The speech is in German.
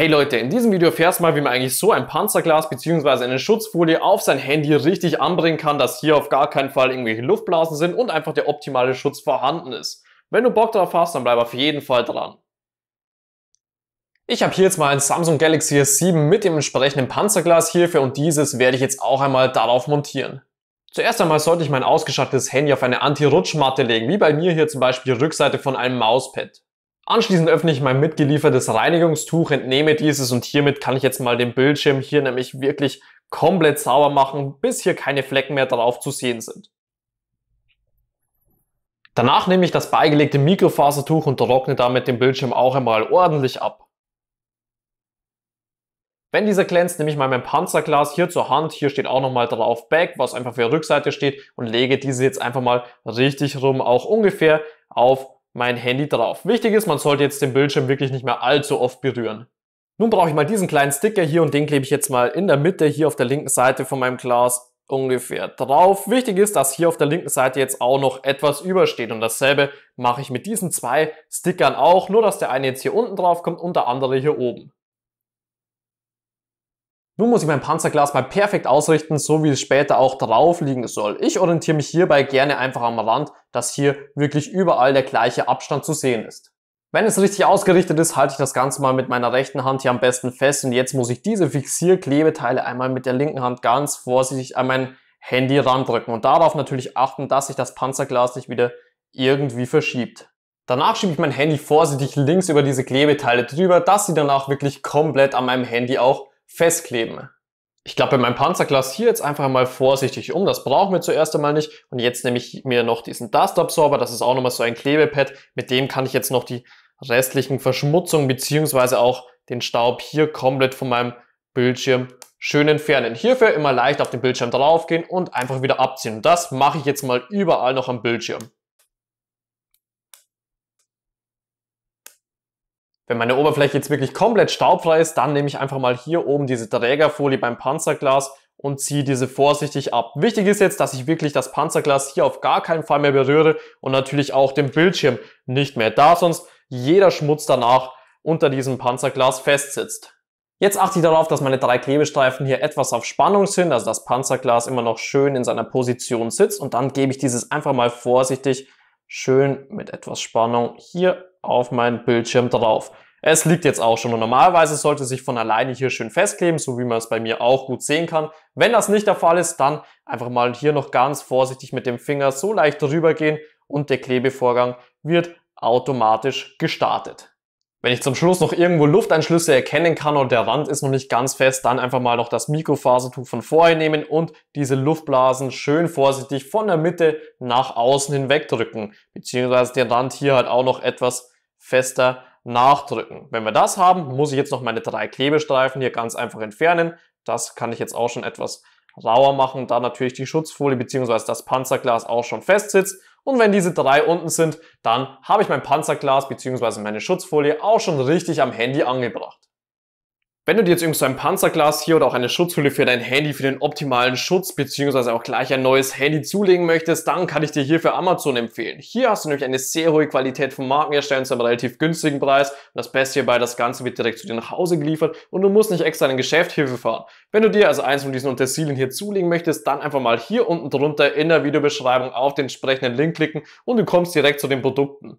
Hey Leute, in diesem Video erfährst du mal, wie man eigentlich so ein Panzerglas bzw. eine Schutzfolie auf sein Handy richtig anbringen kann, dass hier auf gar keinen Fall irgendwelche Luftblasen sind und einfach der optimale Schutz vorhanden ist. Wenn du Bock drauf hast, dann bleib auf jeden Fall dran. Ich habe hier jetzt mal ein Samsung Galaxy S7 mit dem entsprechenden Panzerglas hierfür und dieses werde ich jetzt auch einmal darauf montieren. Zuerst einmal sollte ich mein ausgeschaltetes Handy auf eine Anti-Rutschmatte legen, wie bei mir hier zum Beispiel die Rückseite von einem Mauspad. Anschließend öffne ich mein mitgeliefertes Reinigungstuch, entnehme dieses und hiermit kann ich jetzt mal den Bildschirm hier nämlich wirklich komplett sauber machen, bis hier keine Flecken mehr drauf zu sehen sind. Danach nehme ich das beigelegte Mikrofasertuch und trockne damit den Bildschirm auch einmal ordentlich ab. Wenn dieser glänzt, nehme ich mal mein Panzerglas hier zur Hand, hier steht auch nochmal drauf Back, was einfach für Rückseite steht und lege diese jetzt einfach mal richtig rum, auch ungefähr auf mein Handy drauf. Wichtig ist, man sollte jetzt den Bildschirm wirklich nicht mehr allzu oft berühren. Nun brauche ich mal diesen kleinen Sticker hier und den klebe ich jetzt mal in der Mitte hier auf der linken Seite von meinem Glas ungefähr drauf. Wichtig ist, dass hier auf der linken Seite jetzt auch noch etwas übersteht und dasselbe mache ich mit diesen zwei Stickern auch, nur dass der eine jetzt hier unten drauf kommt und der andere hier oben. Nun muss ich mein Panzerglas mal perfekt ausrichten, so wie es später auch drauf liegen soll. Ich orientiere mich hierbei gerne einfach am Rand, dass hier wirklich überall der gleiche Abstand zu sehen ist. Wenn es richtig ausgerichtet ist, halte ich das Ganze mal mit meiner rechten Hand hier am besten fest und jetzt muss ich diese Fixierklebeteile einmal mit der linken Hand ganz vorsichtig an mein Handy randrücken und darauf natürlich achten, dass sich das Panzerglas nicht wieder irgendwie verschiebt. Danach schiebe ich mein Handy vorsichtig links über diese Klebeteile drüber, dass sie danach wirklich komplett an meinem Handy auch festkleben. Ich klappe mein Panzerglas hier jetzt einfach mal vorsichtig um. Das brauchen wir zuerst einmal nicht. Und jetzt nehme ich mir noch diesen Dust Absorber. Das ist auch nochmal so ein Klebepad. Mit dem kann ich jetzt noch die restlichen Verschmutzungen beziehungsweise auch den Staub hier komplett von meinem Bildschirm schön entfernen. Hierfür immer leicht auf den Bildschirm draufgehen und einfach wieder abziehen. Und das mache ich jetzt mal überall noch am Bildschirm. Wenn meine Oberfläche jetzt wirklich komplett staubfrei ist, dann nehme ich einfach mal hier oben diese Trägerfolie beim Panzerglas und ziehe diese vorsichtig ab. Wichtig ist jetzt, dass ich wirklich das Panzerglas hier auf gar keinen Fall mehr berühre und natürlich auch den Bildschirm nicht mehr, da sonst jeder Schmutz danach unter diesem Panzerglas festsitzt. Jetzt achte ich darauf, dass meine drei Klebestreifen hier etwas auf Spannung sind, also das Panzerglas immer noch schön in seiner Position sitzt und dann gebe ich dieses einfach mal vorsichtig schön mit etwas Spannung hier auf meinen Bildschirm drauf. Es liegt jetzt auch schon und normalerweise sollte sich von alleine hier schön festkleben, so wie man es bei mir auch gut sehen kann. Wenn das nicht der Fall ist, dann einfach mal hier noch ganz vorsichtig mit dem Finger so leicht drüber gehen und der Klebevorgang wird automatisch gestartet. Wenn ich zum Schluss noch irgendwo Luftanschlüsse erkennen kann und der Rand ist noch nicht ganz fest, dann einfach mal noch das Mikrofasertuch von vorher nehmen und diese Luftblasen schön vorsichtig von der Mitte nach außen hinweg drücken, beziehungsweise den Rand hier halt auch noch etwas fester nachdrücken. Wenn wir das haben, muss ich jetzt noch meine drei Klebestreifen hier ganz einfach entfernen. Das kann ich jetzt auch schon etwas rauer machen, da natürlich die Schutzfolie beziehungsweise das Panzerglas auch schon fest sitzt und wenn diese drei unten sind, dann habe ich mein Panzerglas bzw. meine Schutzfolie auch schon richtig am Handy angebracht. Wenn du dir jetzt übrigens so ein Panzerglas hier oder auch eine Schutzhülle für dein Handy für den optimalen Schutz bzw. auch gleich ein neues Handy zulegen möchtest, dann kann ich dir hierfür Amazon empfehlen. Hier hast du nämlich eine sehr hohe Qualität von Markenherstellern zu einem relativ günstigen Preis und das Beste hierbei, das Ganze wird direkt zu dir nach Hause geliefert und du musst nicht extra in ein Geschäft hierfür fahren. Wenn du dir also eins von diesen Untersilien hier zulegen möchtest, dann einfach mal hier unten drunter in der Videobeschreibung auf den entsprechenden Link klicken und du kommst direkt zu den Produkten.